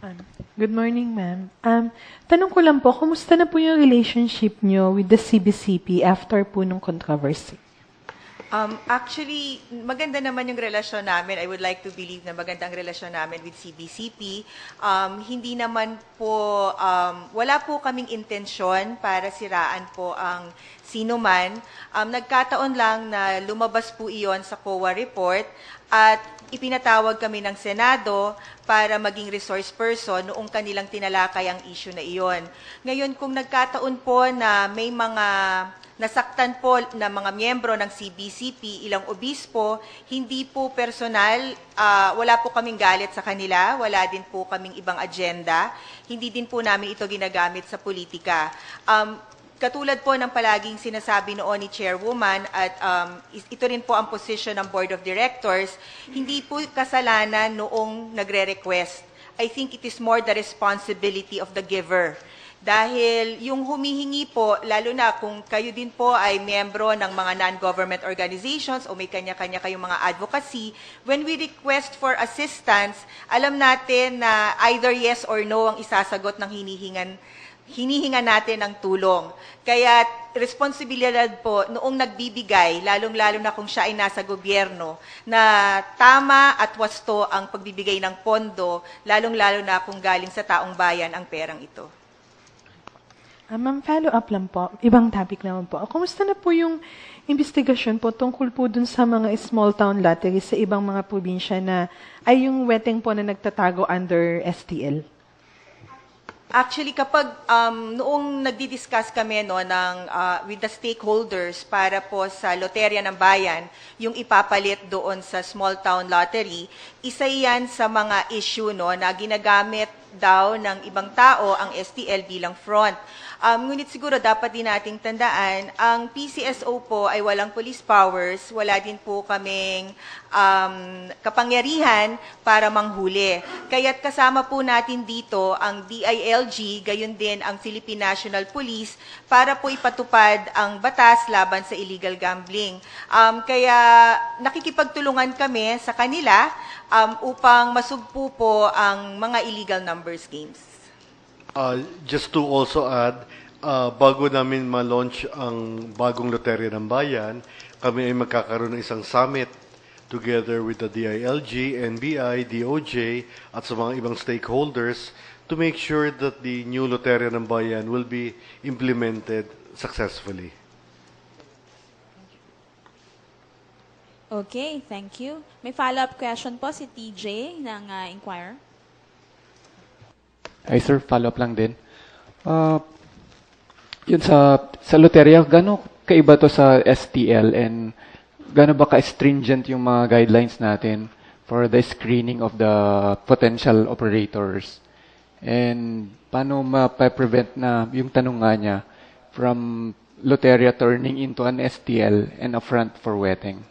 Um, good morning, ma'am. Um, tanong ko lang po, kumusta na po yung relationship nyo with the CBCP after po nung controversy? Um, actually, maganda naman yung relasyon namin. I would like to believe na maganda ang relasyon namin with CBCP. Um, hindi naman po, um, wala po kaming intensyon para siraan po ang sino man. Um, nagkataon lang na lumabas po iyon sa COA report at ipinatawag kami ng Senado para maging resource person noong kanilang tinalakay ang issue na iyon. Ngayon, kung nagkataon po na may mga Nasaktan po ng mga miyembro ng CBCP, ilang obispo, hindi po personal, uh, wala po kaming galit sa kanila, wala din po kaming ibang agenda, hindi din po namin ito ginagamit sa politika. Um, Katulad po ng palaging sinasabi noon ni Chairwoman at um, ito rin po ang position ng Board of Directors, hindi po kasalanan noong nagre-request. I think it is more the responsibility of the giver dahil yung humihingi po, lalo na kung kayo din po ay miyembro ng mga non-government organizations o may kanya-kanya kayong mga advocacy, when we request for assistance, alam natin na either yes or no ang isasagot ng hinihingan hinihingan natin ng tulong. Kaya responsibilidad po noong nagbibigay, lalong-lalo na kung siya ay nasa gobyerno, na tama at wasto ang pagbibigay ng pondo, lalong-lalo na kung galing sa taong bayan ang perang ito. Uh, Ma'am, follow up lang po. Ibang topic naman po. Kumusta na po yung investigasyon po tungkol po dun sa mga small town lottery sa ibang mga probinsya na ay yung wetting po na nagtatago under STL? Actually, kapag um, noong nagdi-discuss kami no, ng, uh, with the stakeholders para po sa Loteria ng Bayan, yung ipapalit doon sa small town lottery, isa iyan sa mga issue no, na ginagamit daw ng ibang tao ang STL bilang front. Um, ngunit siguro dapat din nating tandaan, ang PCSO po ay walang police powers, wala din po kaming um, kapangyarihan para manghuli. Kaya't kasama po natin dito ang DILG, gayon din ang Philippine National Police, para po ipatupad ang batas laban sa illegal gambling. Um, kaya nakikipagtulungan kami sa kanila um, upang masugpo po ang mga illegal numbers numbers games. Uh, just to also add, uh, bago namin ma-launch ang bagong Loterya ng Bayan, kami ay magkakaroon ng isang summit together with the DILG, NBI, DOJ, at sa mga ibang stakeholders to make sure that the new loterya ng Bayan will be implemented successfully. Okay, thank you. May follow-up question po si TJ ng uh, Inquirer. Ay sir, follow up lang din. Uh, yun sa, sa Luteria, gano'ng kaiba to sa STL and gano'n ba ka-stringent yung mga guidelines natin for the screening of the potential operators? And paano ma-prevent na yung tanong nga niya from Loteria turning into an STL and a front for wetting?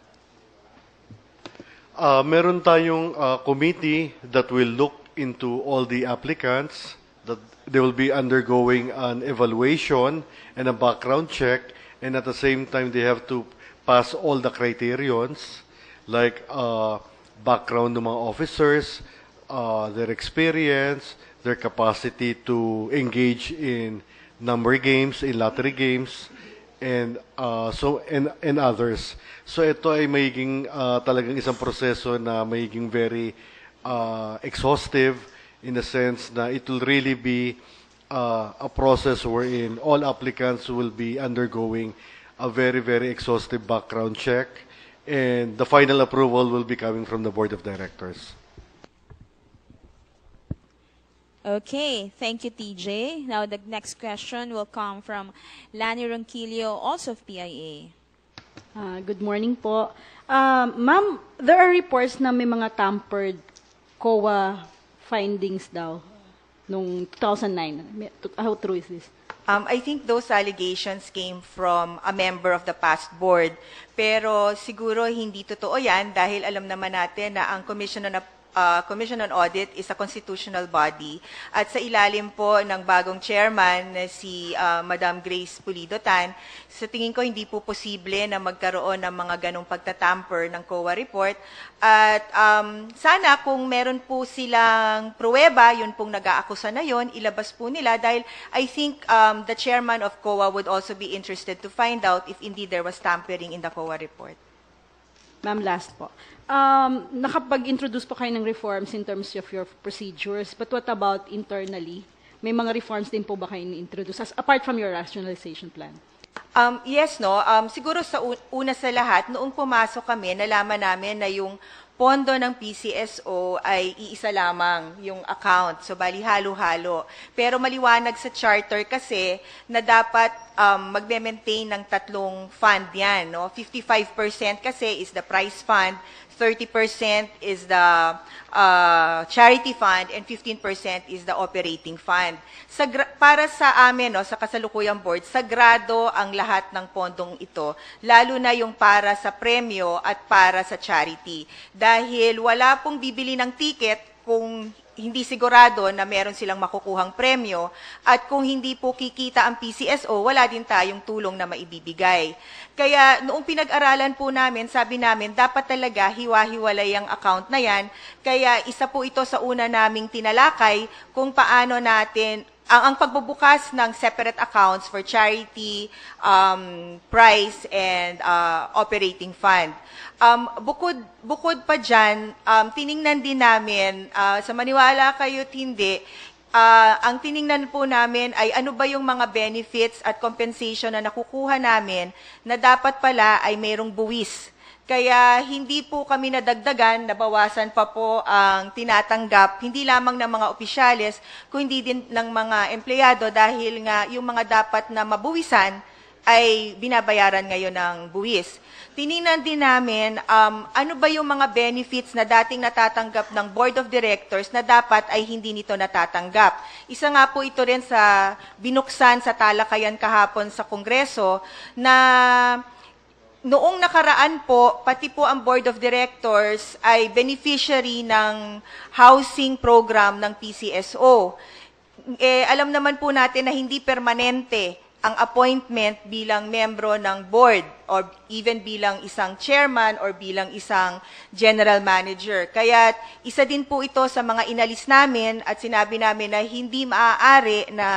Uh, ah, meron tayong uh, committee that will look into all the applicants that they will be undergoing an evaluation and a background check and at the same time they have to pass all the criterions like uh, background ng mga officers, uh, their experience, their capacity to engage in number games, in lottery games, and uh, so and and others. So ito ay magiging uh, talagang isang proseso na very uh, exhaustive in the sense that it will really be uh, a process wherein all applicants will be undergoing a very, very exhaustive background check, and the final approval will be coming from the Board of Directors. Okay, thank you, TJ. Now, the next question will come from Lani Ronquillo, also of PIA. Uh, ah, good morning po. Uh, Ma'am, there are reports na may mga tampered COA findings daw nung 2009. How true is this? Um, I think those allegations came from a member of the past board. Pero siguro hindi totoo yan dahil alam naman natin na ang Commission on uh, Commission on Audit is a constitutional body at sa ilalim po ng bagong chairman na eh, si uh, Madam Grace Pulido Tan, sa tingin ko hindi po posible na magkaroon ng mga ganong pagtatamper ng COA report at um, sana kung meron po silang pruweba, yun pong nag-aakusa na yun, ilabas po nila dahil I think um, the chairman of COA would also be interested to find out if indeed there was tampering in the COA report. Ma'am, last po. Um, nakapag-introduce po kayo ng reforms in terms of your procedures, but what about internally? May mga reforms din po ba kayo introduce as, apart from your rationalization plan? Um, yes, no. Um, siguro sa una sa lahat, noong pumasok kami, nalaman namin na yung pondo ng PCSO ay iisa lamang yung account. So, bali halo-halo. Pero maliwanag sa charter kasi na dapat um, magme-maintain ng tatlong fund yan. No? 55% kasi is the price fund, 30% is the uh, charity fund and 15% is the operating fund. Sa, para sa amin, no, sa kasalukuyang board, sagrado ang lahat ng pondong ito, lalo na yung para sa premyo at para sa charity. Dahil wala pong bibili ng ticket kung hindi sigurado na meron silang makukuhang premyo at kung hindi po kikita ang PCSO, wala din tayong tulong na maibibigay. Kaya noong pinag-aralan po namin, sabi namin dapat talaga hiwa-hiwalay ang account na yan. Kaya isa po ito sa una naming tinalakay kung paano natin ang, ang pagbubukas ng separate accounts for charity, um, price, and uh, operating fund. Um, bukod, bukod pa dyan, um, tiningnan din namin, uh, sa maniwala kayo hindi, uh, ang tiningnan po namin ay ano ba yung mga benefits at compensation na nakukuha namin na dapat pala ay mayroong buwis kaya hindi po kami nadagdagan, nabawasan pa po ang tinatanggap, hindi lamang ng mga opisyales, kundi din ng mga empleyado dahil nga yung mga dapat na mabuwisan ay binabayaran ngayon ng buwis. Tininan din namin um, ano ba yung mga benefits na dating natatanggap ng Board of Directors na dapat ay hindi nito natatanggap. Isa nga po ito rin sa binuksan sa talakayan kahapon sa Kongreso na noong nakaraan po, pati po ang Board of Directors ay beneficiary ng housing program ng PCSO. Eh, alam naman po natin na hindi permanente ang appointment bilang membro ng board or even bilang isang chairman or bilang isang general manager. Kaya isa din po ito sa mga inalis namin at sinabi namin na hindi maaari na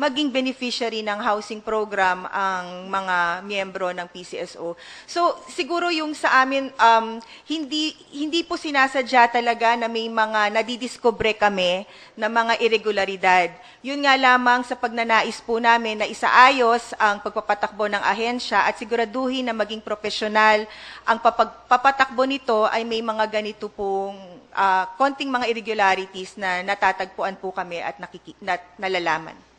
maging beneficiary ng housing program ang mga miyembro ng PCSO. So siguro yung sa amin um, hindi hindi po sinasadya talaga na may mga nadidiskobre kami na mga irregularidad. Yun nga lamang sa pagnanais po namin na isaayos ang pagpapatakbo ng ahensya at sigurado siguraduhin na maging profesional. Ang papatakbo nito ay may mga ganito pong uh, konting mga irregularities na natatagpuan po kami at nakiki- nat- nalalaman.